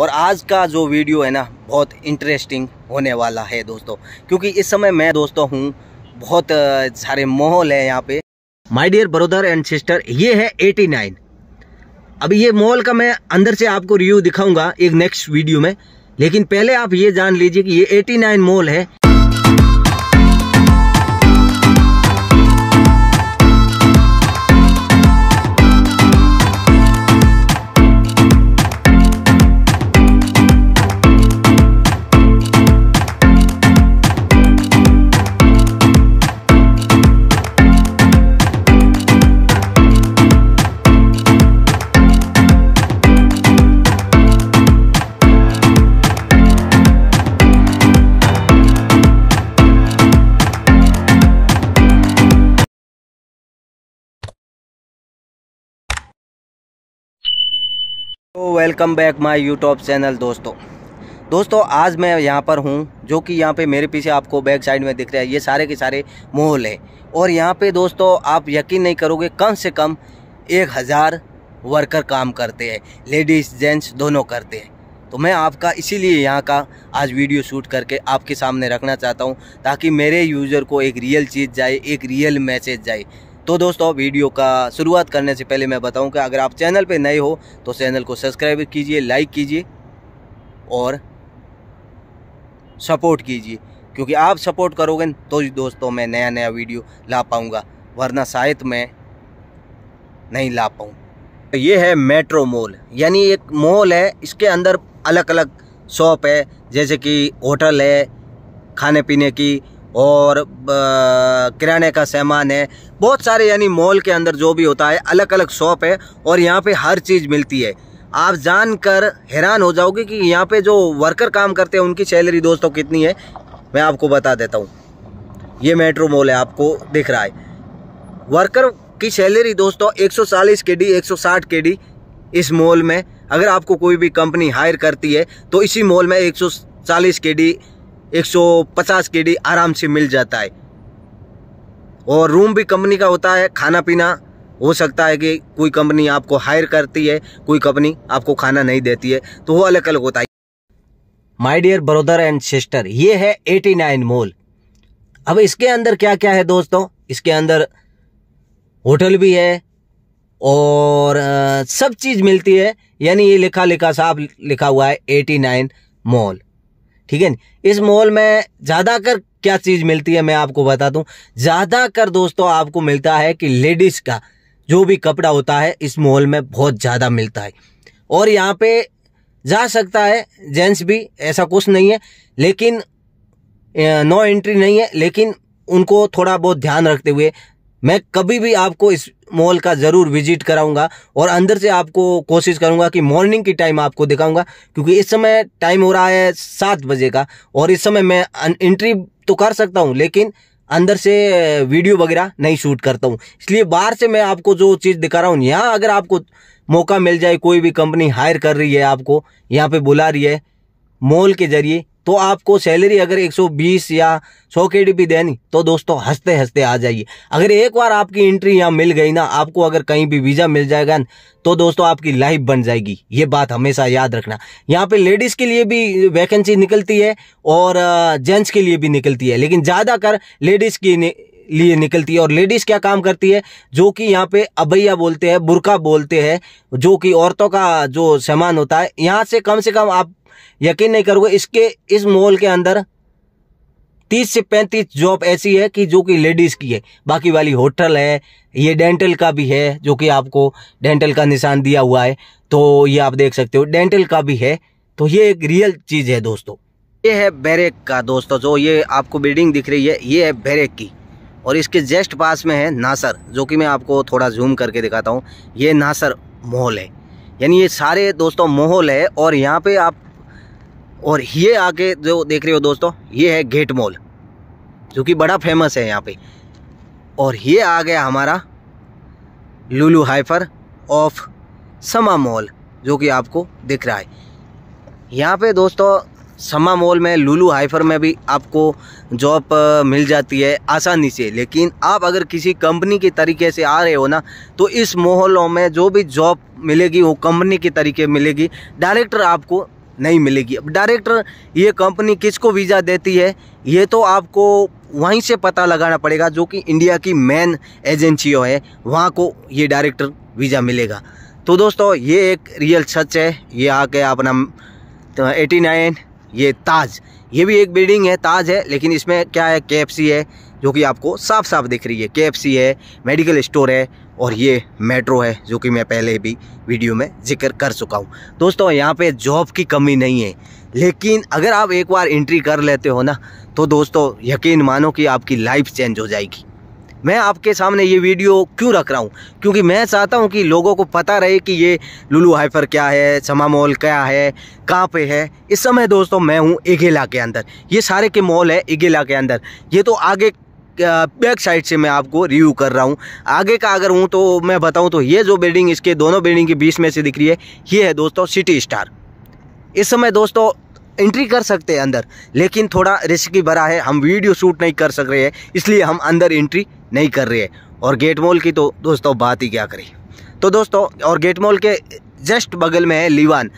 और आज का जो वीडियो है ना बहुत इंटरेस्टिंग होने वाला है दोस्तों क्योंकि इस समय मैं दोस्तों हूँ बहुत सारे मॉल है यहाँ पे my dear brother and sister ये है 89 अभी ये मॉल का मैं अंदर से आपको रिव्यू दिखाऊंगा एक नेक्स्ट वीडियो में लेकिन पहले आप ये जान लीजिए कि ये 89 मॉल है तो welcome back my YouTube channel दोस्तों दोस्तों आज मैं यहाँ पर हूँ जो कि यहाँ पे मेरे पीछे आपको बैक साइड में दिख रहा है ये सारे के सारे मोहल है और यहाँ पे दोस्तों आप यकीन नहीं करोगे कम से कम एक हज़ार वर्कर काम करते हैं लेडीज़ जेंट्स दोनों करते हैं तो मैं आपका इसीलिए यहाँ का आज वीडियो शूट करके आपके सामने रखना चाहता हूँ ताकि मेरे यूज़र को एक रियल चीज़ जाए एक रियल मैसेज जाए तो दोस्तों वीडियो का शुरुआत करने से पहले मैं बताऊं कि अगर आप चैनल पर नए हो तो चैनल को सब्सक्राइब कीजिए लाइक कीजिए और सपोर्ट कीजिए क्योंकि आप सपोर्ट करोगे तो दोस्तों मैं नया नया वीडियो ला पाऊँगा वरना शायद मैं नहीं ला पाऊँ तो ये है मेट्रो मॉल यानी एक मॉल है इसके अंदर अलग अलग शॉप है जैसे कि होटल है खाने पीने की और किराने का सामान है बहुत सारे यानी मॉल के अंदर जो भी होता है अलग अलग शॉप है और यहाँ पे हर चीज़ मिलती है आप जानकर हैरान हो जाओगे कि यहाँ पे जो वर्कर काम करते हैं उनकी सैलरी दोस्तों कितनी है मैं आपको बता देता हूँ ये मेट्रो मॉल है आपको दिख रहा है वर्कर की सैलरी दोस्तों एक के डी 160 के डी इस मॉल में अगर आपको कोई भी कंपनी हायर करती है तो इसी मॉल में चालीस के डी 150 केडी आराम से मिल जाता है और रूम भी कंपनी का होता है खाना पीना हो सकता है कि कोई कंपनी आपको हायर करती है कोई कंपनी आपको खाना नहीं देती है तो वो अलग अलग होता है my dear brother and sister ये है 89 मॉल अब इसके अंदर क्या क्या है दोस्तों इसके अंदर होटल भी है और सब चीज़ मिलती है यानी ये लिखा लिखा साफ लिखा हुआ है 89 मॉल ठीक है इस मॉल में ज़्यादातर क्या चीज़ मिलती है मैं आपको बता दूं ज़्यादातर दोस्तों आपको मिलता है कि लेडीज़ का जो भी कपड़ा होता है इस मॉल में बहुत ज़्यादा मिलता है और यहाँ पे जा सकता है जेंट्स भी ऐसा कुछ नहीं है लेकिन नो एंट्री नहीं है लेकिन उनको थोड़ा बहुत ध्यान रखते हुए मैं कभी भी आपको इस मॉल का ज़रूर विजिट कराऊंगा और अंदर से आपको कोशिश करूंगा कि मॉर्निंग की टाइम आपको दिखाऊंगा क्योंकि इस समय टाइम हो रहा है सात बजे का और इस समय मैं एंट्री तो कर सकता हूँ लेकिन अंदर से वीडियो वगैरह नहीं शूट करता हूँ इसलिए बाहर से मैं आपको जो चीज़ दिखा रहा हूँ यहाँ अगर आपको मौका मिल जाए कोई भी कंपनी हायर कर रही है आपको यहाँ पे बुला रही है मॉल के जरिए तो आपको सैलरी अगर 120 या 100 के भी देनी तो दोस्तों हंसते हंसते आ जाइए अगर एक बार आपकी एंट्री यहाँ मिल गई ना आपको अगर कहीं भी वीज़ा मिल जाएगा ना तो दोस्तों आपकी लाइफ बन जाएगी ये बात हमेशा याद रखना यहाँ पे लेडीज़ के लिए भी वैकेंसी निकलती है और जेंट्स के लिए भी निकलती है लेकिन ज़्यादातर लेडीज़ की लिए निकलती है और लेडीज क्या काम करती है जो कि यहाँ पे अबैया बोलते हैं बुरका बोलते हैं जो कि औरतों का जो सामान होता है यहाँ से कम से कम आप यकीन नहीं करोगे इसके इस मॉल के अंदर तीस से पैंतीस जॉब ऐसी है कि जो कि लेडीज़ की है बाकी वाली होटल है ये डेंटल का भी है जो कि आपको डेंटल का निशान दिया हुआ है तो ये आप देख सकते हो डेंटल का भी है तो ये एक रियल चीज़ है दोस्तों ये है बैरेक का दोस्तों जो ये आपको बिल्डिंग दिख रही है ये है बैरेक की और इसके जस्ट पास में है नासर जो कि मैं आपको थोड़ा जूम करके दिखाता हूँ ये नासर मॉल है यानी ये सारे दोस्तों मॉल है और यहाँ पे आप और ये आके जो देख रहे हो दोस्तों ये है गेट मॉल जो कि बड़ा फेमस है यहाँ पे और ये आ गया हमारा लुलू हाइफर ऑफ समा मॉल जो कि आपको दिख रहा है यहाँ पे दोस्तों समा मॉल में लुलू हाइफर में भी आपको जॉब मिल जाती है आसानी से लेकिन आप अगर किसी कंपनी के तरीके से आ रहे हो ना तो इस मॉलों में जो भी जॉब मिलेगी वो कंपनी के तरीके मिलेगी डायरेक्टर आपको नहीं मिलेगी अब डायरेक्टर ये कंपनी किसको वीज़ा देती है ये तो आपको वहीं से पता लगाना पड़ेगा जो कि इंडिया की मेन एजेंसियों है वहाँ को ये डायरेक्टर वीज़ा मिलेगा तो दोस्तों ये एक रियल सच है ये आके अपना एटी तो, नाइन ये ताज ये भी एक बिल्डिंग है ताज है लेकिन इसमें क्या है के है जो कि आपको साफ साफ दिख रही है के है मेडिकल स्टोर है और ये मेट्रो है जो कि मैं पहले भी वीडियो में जिक्र कर चुका हूँ दोस्तों यहाँ पे जॉब की कमी नहीं है लेकिन अगर आप एक बार एंट्री कर लेते हो ना तो दोस्तों यकीन मानो कि आपकी लाइफ चेंज हो जाएगी मैं आपके सामने ये वीडियो क्यों रख रहा हूँ क्योंकि मैं चाहता हूँ कि लोगों को पता रहे कि ये लुलू हाइफर क्या है समा मॉल क्या है कहाँ पे है इस समय दोस्तों मैं हूँ इगेला के अंदर ये सारे के मॉल है इगेला के अंदर ये तो आगे बैक साइड से मैं आपको रिव्यू कर रहा हूँ आगे का अगर हूँ तो मैं बताऊँ तो ये जो बिल्डिंग इसके दोनों बिल्डिंग के बीच में से दिख रही है ये है दोस्तों सिटी स्टार इस समय दोस्तों एंट्री कर सकते हैं अंदर लेकिन थोड़ा रिस्की भरा है हम वीडियो शूट नहीं कर सक रहे हैं इसलिए हम अंदर एंट्री नहीं कर रही है और गेट मॉल की तो दोस्तों बात ही क्या करें तो दोस्तों और गेट मॉल के जस्ट बगल में है लीवान